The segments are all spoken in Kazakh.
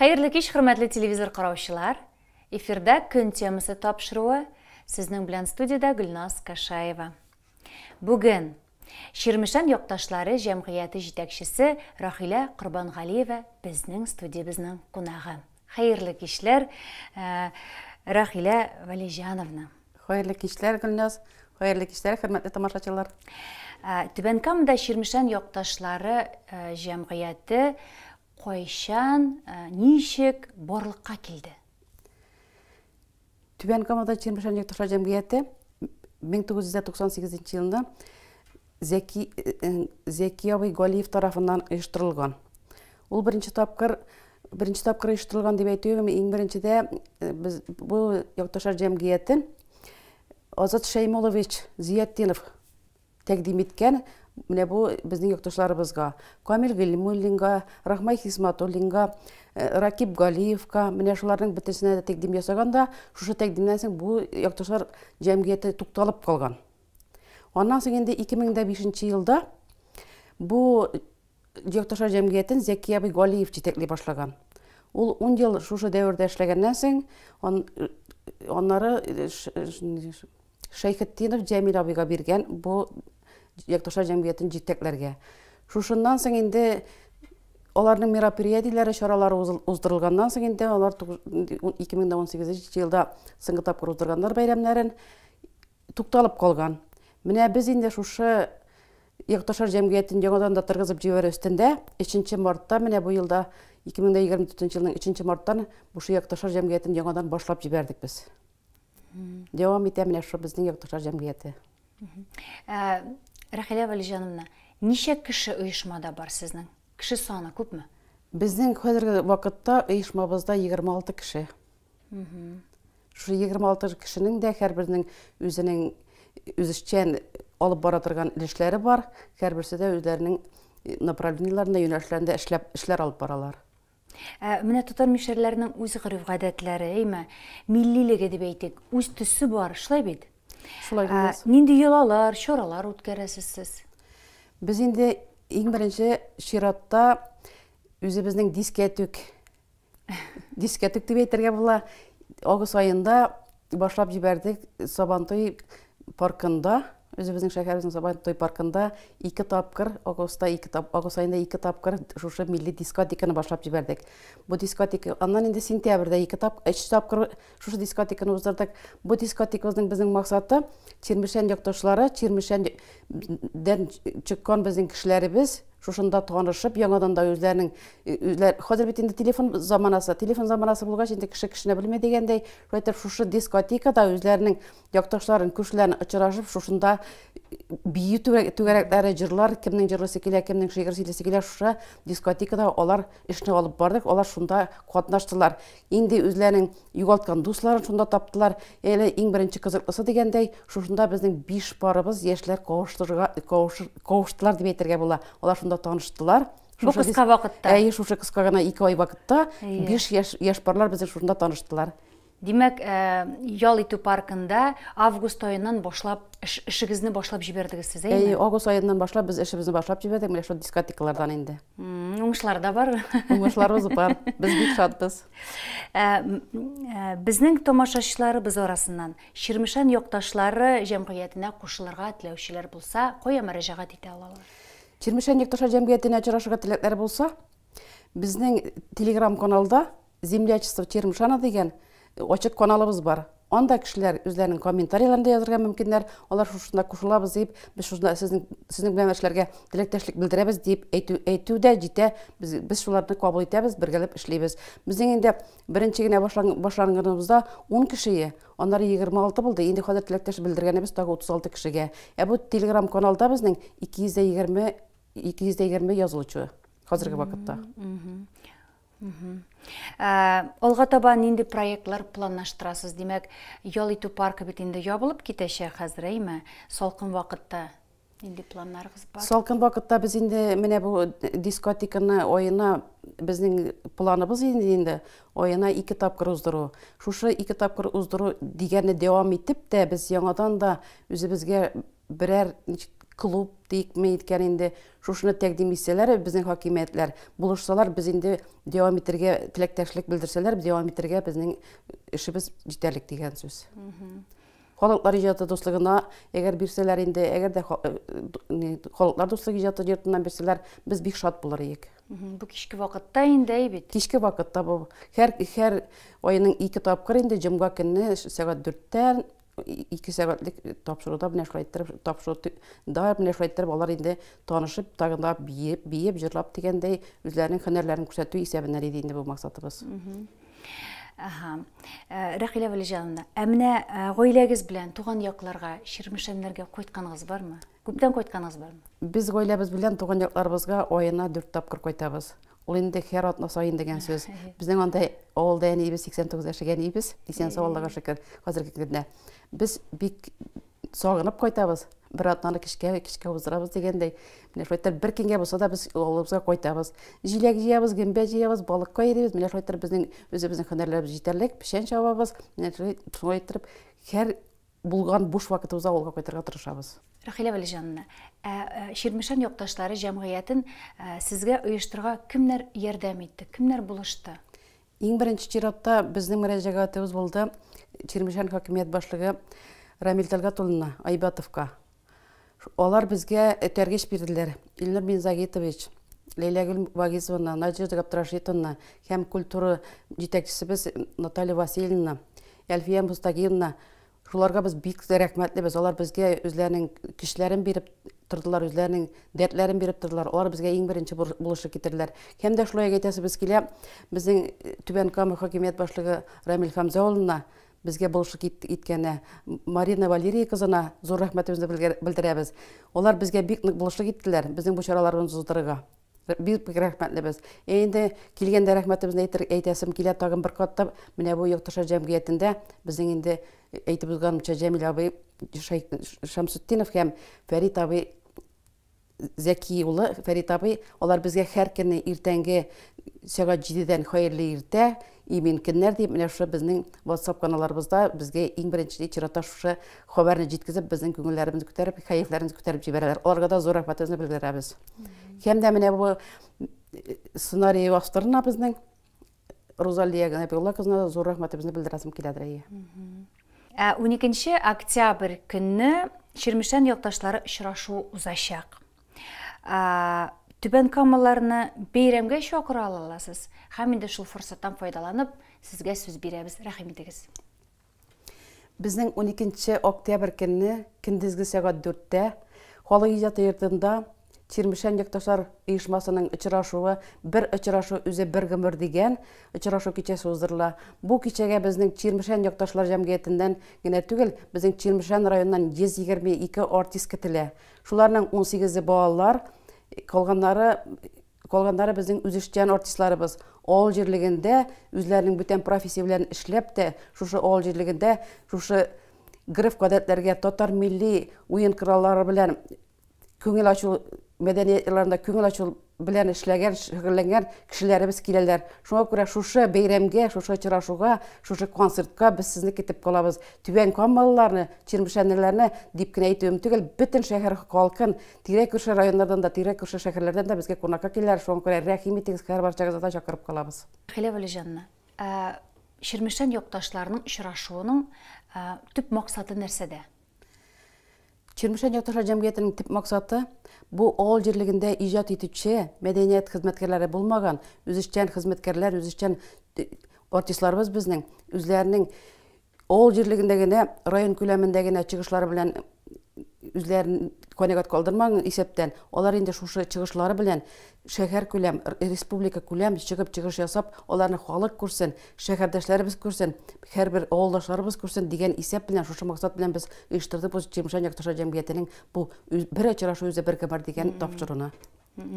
қайырлы кеш құрметті телевизор қараушылар эфирда күн темасы тапшыруы сіздің білән студияда гүлназ кашаева бүгін шермешан якташлары жәмғияты жетекшісі рахила құрбанғалиева біздің студиябыздың қонағы қайырлы кешлер ә, рахила валижановна қайырлы кешлер гүлназ қайырлы кешлер құрметті тамашачылар ә, түбән камда шермешан якташлары ә, қойшан ә, нишек барлыққа келді түбән камада чермшанек тушар жамгияты 1998 жылында Зәки, ә, ә, Зәкиябый Голиев тарафынан ұйыштырылған. Ол бірінші тапқыр бірінші тапқыр ұйыштырылған деп айтып ең біріншіде ә, біз бұл яқташар жәмгияты Азат Шаймолович Зияттинов тәкдим еткен міне бұл біздің жақташларыбызға камил ғилмуллинға рахмай хисматуллинға ракип галиевқа міне шулардың бітірсіне де тәкдим жасағанда шушы тәкдимнен соң бұл жақташлар тоқталып қалған андан соң енді 2005 жылда бұл жакташлар жәмгиятін зәки абый галиев жетекли башлаган Ол 10 жыл шушы дәвердә эшләгәннән соң аннары Шәйхетдинов Җәмил абыйга биргән бу яктоша жамгиятын життектерге шушундан соң инде олардың мероприятийлері шаралары уздырылгандан соң инде алар 2018 миң да он сегизинчи жылда сыңгы тапкыр уздургандар байрамдарын тукталып калган Менә биз инде шушы Якташар жәмгиятин жаңадан да тыргызып жиберебизден да 3 мартта менә бу елда 2024 жылдың 3 марттан бушу Якташар жәмгиятин жаңадан башлап жибердик биз. Девам итә менә шу безнең Якташар жәмгияте рахила валижановна неше кіші ұйышмада бар сіздің кіші саны көпмі біздің қазіргі уақытта ұйышмабызда 26 кіші шу 26 алты кішінің де әрбірінің өзінің алып бара тұрған ілішлері бар әрбірсі де өздерінің э, направлениеларында юнәлішләрендә эшләр алып баралар ә, менә татар мишәрләренең үз гореф гадәтләре әйме миллилеге дип әйтик үз төсе бар шулай бит Шулай кыласыз. Ә, нинди йолалар, чаралар үткәрәсез сез? Без инде иң беренче чиратта үзебезнең дискетик дискетик дип була. Август башлап җибәрдек Сабантуй паркында біздің шәһәріміздің сабан той паркында екі тапқыр августта екі тап, август айында екі тапқыр шушы милли дискотеканы башлап жібердік бұл дискотека анан енді сентябрьде екі тап үш тапқыр шушы дискотеканы уздырдык бұл дискотекабыздың біздің мақсаты чирмешен жактоошулары чирмешенден шыққан біздің кишилерибиз шушында туганышып яңадан да өзләренең үзләр хәзер бит инде телефон заманасы телефон заманасы булгач инде кіші кешене белмәй дигәндәй шулайтып шушы дискотекада үзләренең якташларын күршеләрен очрашып шушында бию түгәрәкләре җырлар кемнең җырлысы килә кемнең шигырь сөйләсе шушы дискотекада алар эшне алып бардык алар шунда катнаштылар инде үзләренең югалткан дусларын шунда таптылар әле иң беренче кызыклысы дигәндәй шушында безнең биш парыбыз яшьләр кавыштырга кавыштылар дип әйтергә була алар уақытында таныштылар шу қысқа уақытта әйе э, шу қысқа ғана екі ай уақытта э, беш яш, яш барлар біздің шушында таныштылар демәк ә, э, ял итү паркында август айынан башлап ішігізні башлап жібердіңіз сіз әйеме август айынан башлап біз ішімізді башлап жібердік міне ошо дискотекалардан енді оңшылар да бар уңышларыбыз бар біз бик шатпыз біздің тамашачыларыбыз арасынан ширмешан якташлары жәмгыятенә кушылырга теләүчеләр булса кая мөрәҗәгать итә алалар чермешенник тоша жамгиятине чарашыга тилектер болса биздин телеграм каналда землячество чермшана деген очок каналыбыз бар анда кишилер өзлөрүнүн комментарийлерин да жазырга мүмкүндүр алар ушунда кушулабыз деп биз ушунда сиздин сиздин менен кишилерге тилектештик билдиребиз деп айтуу да жете биз биз шуларды кабыл этебиз биргелеп иштейбиз биздин энди биринчи он жыйырма алты болду энди азыр тилектеш билдиргенибиз каналда биздин эки эки жүз егерме язуучу азыркы убакытта Олға э, табан инде проектлар планлаштырасыз демәк ял итү паркы бит инде ябылып китәчә хәзер әйме салкын вакытта инде планнарыгыз бар салкын вакытта без инде менә бу дискотеканы оена безнең планыбыз инде инде оена ике тапкыр уздыру шушы ике тапкыр уздыру дигәнне дәвам итеп тә без яңадан да үзебезгә берәр клуб дейік мейіткер енді шушыны тәкдимиселер біздің хакимиятлер булышсалар біз енді дәвам еттерге білдірселер дәвам еттерге біздің ішіміз жетерлік деген сөз халыклар иҗаты достығына егер бирсәләр инде, әгәр дә халыклар э, дуслыгы иҗаты йортыннан бирсәләр, бик шат болар идек. Бу кичке вакытта енді әйбит. Кичке вакытта бу һәр һәр инде 2 сәбәтлек тапшыруда бнәшләйттереп тапшыру даир бнәшләйттереп алар инде танышып тагында биеп биеп җырлап дигәндәй үзләренең һөнәрләрен күрсәтү исәбеннән бұл инде бу максатыбыз Аха. Э, Рахилә Вәлиҗановна, туған ә менә э, гаиләгез белән туган якларга, ширмешәннәргә кайтканыгыз бармы? Күптән кайтканыгыз бармы? Без гаиләбез белән туган якларыбызга аена 4 тапкыр кайтабыз ол енді херод носоин деген сөз біздің ондай ауылда әнейбіз сексен тоғыз яшеген ибіз десен сауллыға шүкір қазіргі күнде біз бик сағынып қойтабыз бір атнаны кішке кішке уздырабыз дегендей міне шойтар бір кенге болса да біз қолыбызға қойтабыз жилек жиябыз гембе жиябыз балық көйребіз міне шойтар біздің өзіміздің хөнерлеріміз жетерлік пішен шабабыз міне шойтырып хер булган бош вакытыбызда алга кайтарга тырышабыз рахила валижановна э, э, шермишан якташлары җәмгыятен э, сезгә оештырырга кемнәр ярдәм итте кемнәр булышты иң беренче чиратта безнең мөрәҗәгатебез булды чирмешән хакимият башлыгы рамил тәлгат улына айбатовка алар безгә этәргеч бирделәр илнур минзагитович ләйләгөл вагизовна надежда габдрашитовна һәм культура җитәкчесебез наталья васильевна әлфия мустагиевна Шуларга без бик рәхмәтлебез. Алар безгә үзләренең кишләрен биреп тордылар, үзләренең дәртләрен биреп тордылар. Алар безгә иң беренче булышы китерделәр. Һәм дә шулай әйтәсебез килә, безнең Түбән Кама хакимият башлыгы Рамил Хамза бізге болшы булышык Марина Валерия кызына зур рәхмәтебезне белдерәбез. Алар безгә бик нык булышык иттеләр безнең бу чараларыбызны уздырырга. Бик рәхмәтлебез. Ә инде килгәндә рәхмәтебезне әйтәсем килә тагын бер катта менә бу Якташа җәмгыятендә безнең инде әйтіп отырғанымша жәмил абай шамсутдинов һәм фәрит абай зәки улы фәрит абый олар бізге һәр күні ертеңгі сағат жетіден хәйірлі иртә имин көннәр дип менә шушы безнең WhatsApp каналларыбызда безгә иң беренче чиратта шушы хәбәрне җиткезеп безнең күңелләребезне күтәреп, кәефләребезне күтәреп җибәрәләр. Аларга да зур рәхмәтебезне белдерәбез. Һәм дә менә бу сценарий авторына безнең Розалия Гнапиулла кызына да зур рәхмәтебезне белдерәсем киләдер әйе. 12 ә, октябрь күні Шермештан елташылары ұшырашу ұзашақ. Ә, түбән камаларына бейрәмгә шоқыра аласыз. Һәм инде шул файдаланып, сізге сөз береміз. Рәхим едігіз. Біздің 12 октябрь күні күндізгі сәгать 4 те Халык иҗаты чирмишен якташлар ыйышмасынын ычырашуы бір ычырашуу үзе бір гымыр деген ычырашуу кичеси уздурула бул кичеге биздин чирмишен жакташлар жамгиятинен гана біздің биздин чирмишен районунан жүз жыйырма артист киртиле шуларның он біздің балалар калганлары калганлары биздин үзүшчан артистларыбыз ауыл жерлигинде бөтен профессия белән эшләп тә шушы ауыл шушы татар милли уен кораллары белән мәдәниет йылларында күңел ачыл белән эшләгән, шөгыльләнгән кешеләребез киләләр. Шуңа күрә шушы бәйрәмгә, шушы очрашуга, шушы концертка без сезне китеп калабыз. Түбән Кам балаларны, Чирмешәнлеләрне дип кенә әйтүем түгел, бөтен шәһәр халкын, тирә-күрше районнардан да, тирә-күрше шәһәрләрдән дә безгә кунакка киләләр. Шуңа күрә рәхим итегез, һәрбарчагызны да чакырып калабыз. Хәле Вәлиҗанна, Чирмешән якташларының очрашуының төп максаты нәрсәдә? чирмиш жашар жамгиятинин тип мақсаты бұл оол жерлігінде ижад етіпші мәдениет кызматкерлери болмаган үзишчан кызматкерлер үзишчан э, артистларыбыз биздин өзлөрүнүн оол жерлігіндегіне, район көлөмүндөгү чыгышлары менен үзләрін көнегат калдырмаң исептән олар инде шушы чыгышлары белән шәһәр күләм республика күләм чыгып чыгыш ясап аларны халык күрсен шәһәрдәшләребез күрсен һәрбер авылдашларыбыз күрсен дигән исәп белән шушы максат белән без оештырдык бу чемшан якташа җәмгыятенең бу бер очрашу үзе бер бар дигән тапшыруны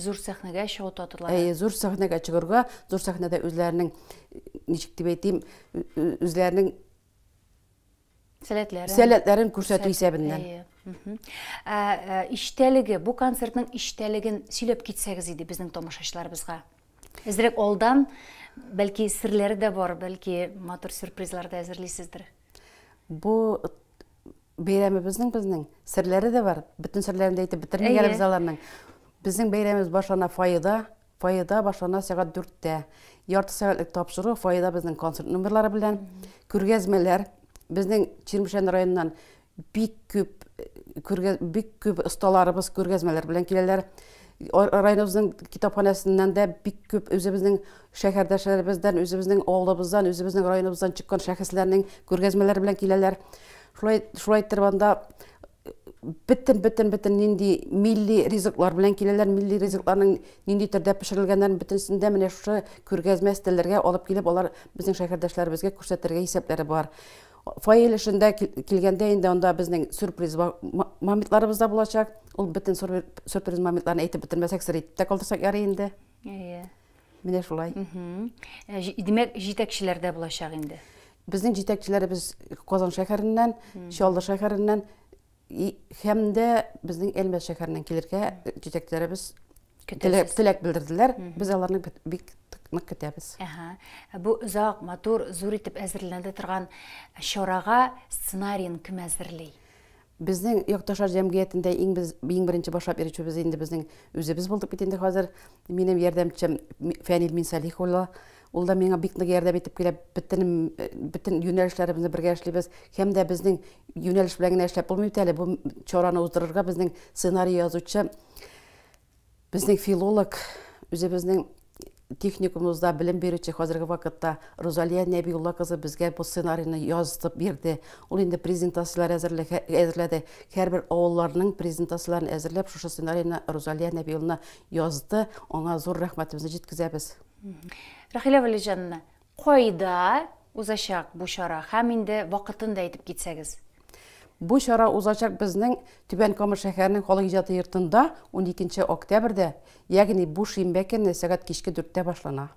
зур сәхнәгә чыгу татырлар. Әйе, зур сәхнәгә чыгырга, зур сәхнәдә үзләренең ничек дип әйтим, үзләренең сәләтләрен сәләтләрен күрсәтү исәбеннән иштелиги ә, ә, бул концертның иштелигин сөйлеп кетсеңиз дейди биздин тамашачыларыбызга азыраак олдан бәлки сырлары да бар бәлки матур сюрпризлар да азирлейсиздир бул бейрамибиздин биздин сирлери да бар бүтүн сырларын да айтып битермегенбиз алардын биздин бейрамибиз башлана файда файда башлана сағат дүрттө ярты сааттык тапшыруу файда биздин концерт номерлары білән көргөзмелер биздин чирмешен районунан бик көп бик көп ұсталарыбыз күргәзмәләр белән киләләр районыбыздың китапханәсеннән дә бик күп үзебезнең шәһәрдәшләребездән үзебезнең авылыбыздан үзебезнең районыбыздан чыккан шәхесләрнең күргәзмәләре белән киләләр шулай шулай итеп анда бөтен бөтен бөтен нинди милли ризыклар белән киләләр милли ризыкларның нинди төрдә пешерелгәннәрен бөтенсендә менә шушы күргәзмә стәлләргә алып килеп алар безнең шәһәрдәшләребезгә күрсәтергә исәпләре бар фойел ішінде келгенде енді онда біздің сюрприз моментларыбыз да болашақ ол бүтін сюрприз моменттарын айтып бітірмесек сыр айтып та қалдырсақ жарай енді иә, иә. міне ә, демек жетекшілер де болашақ енді біздің жетекшілеріміз қозон шәһәрінен шиолды шәһәрінен һәм де біздің элмес шәһәрінен келерге жетекшілеріміз тілек білдірділер біз олардың бик нық кетебіз бұл ұзақ матур зур итеп әзірленді тұрған шораға сценарийін кім әзірлей біздің якташлар жамгиятында иң біз иң бірінші башлап берушіміз енді біздің өзіміз болдық бит енді қазір менің ярдәмчім фәнил минсалих улы ол да миңа бик нык ярдәм итеп килә бөтен бөтен юнәлешләребезне бергә эшлибез һәм дә безнең юнәлеш белән генә эшләп булмый бит әле бу чараны уздырырга безнең сценарий язучы безнең филолог үзебезнең техникумызда білім беруші қазіргі вақытта розалия нәбиулла қызы бізге бұл сценарийні жазып берді ол енді презентациялар әзірледі әрбір ауылларының презентацияларын әзірлеп шушы сценарийні розалия нәбиуллина жазды оңа зор рахметімізді жеткіземіз рахила валижановна қойда ұзашақ бұл шара һәм айтып кетсеңіз Бұ шара біздің Түбән Көмір шәһәрінің қол ижаты йортында 12 октябрьдә, яғни бу шимбә көне кешке 4 башлана.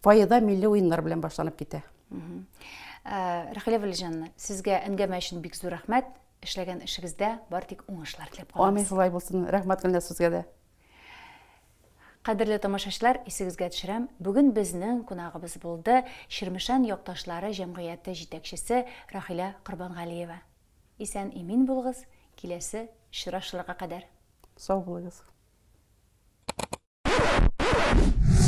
Файда миллион уеннар белән башланып китә. Рахилә Вәлиҗанна, сізге әңгәмә өчен бик зур рәхмәт. Эшләгән эшегездә бар тик уңышлар теләп калабыз. Амин шулай булсын. Рәхмәт Қадірлі тамашашылар, есігізге түшірем. Бүгін біздің қонағыбыз болды. Шірмішан яқташлары жәмғияты жетекшісі Рахиля Құрбанғалиева. Исән имин болғыз, келесі шырашылыға қадар. Сау болыңыз